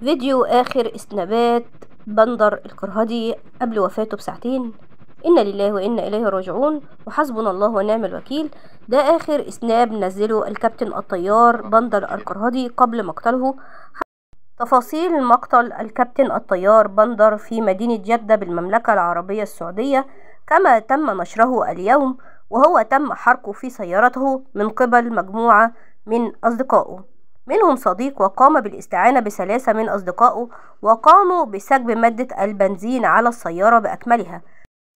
فيديو آخر إسنابات بندر الكرهدي قبل وفاته بساعتين إن لله وإنا إليه راجعون وحسبنا الله ونعم الوكيل ده آخر إسناب نزله الكابتن الطيار بندر الكرهدي قبل مقتله تفاصيل مقتل الكابتن الطيار بندر في مدينة جدة بالمملكة العربية السعودية كما تم نشره اليوم وهو تم حرقه في سيارته من قبل مجموعة من أصدقائه منهم صديق وقام بالاستعانة بثلاثة من أصدقائه وقاموا بسكب مادة البنزين على السيارة بأكملها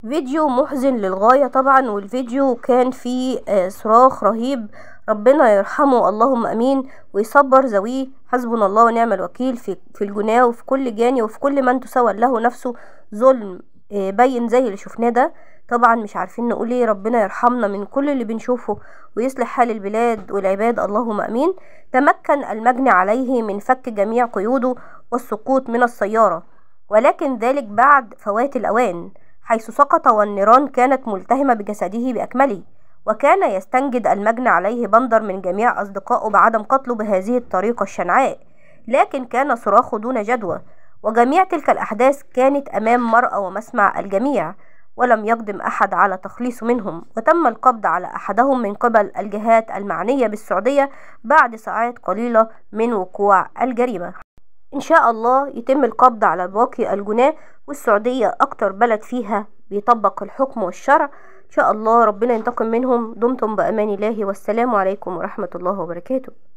فيديو محزن للغاية طبعا والفيديو كان فيه آه، صراخ رهيب ربنا يرحمه اللهم أمين ويصبر ذويه حسبنا الله ونعم الوكيل في, في الجناه وفي كل جاني وفي كل من تسول له نفسه ظلم آه، بين زي اللي شفناه ده طبعا مش عارفين نقول ايه ربنا يرحمنا من كل اللي بنشوفه ويصلح حال البلاد والعباد اللهم امين تمكن المجني عليه من فك جميع قيوده والسقوط من السيارة ولكن ذلك بعد فوات الأوان حيث سقط والنيران كانت ملتهمة بجسده بأكمله وكان يستنجد المجني عليه بندر من جميع أصدقائه بعدم قتله بهذه الطريقة الشنعاء لكن كان صراخه دون جدوى وجميع تلك الأحداث كانت أمام مرأة ومسمع الجميع ولم يقدم أحد على تخليص منهم وتم القبض على أحدهم من قبل الجهات المعنية بالسعودية بعد ساعات قليلة من وقوع الجريمة إن شاء الله يتم القبض على باقي الجناه والسعودية أكتر بلد فيها بيطبق الحكم والشرع إن شاء الله ربنا ينتقم منهم دمتم بأمان الله والسلام عليكم ورحمة الله وبركاته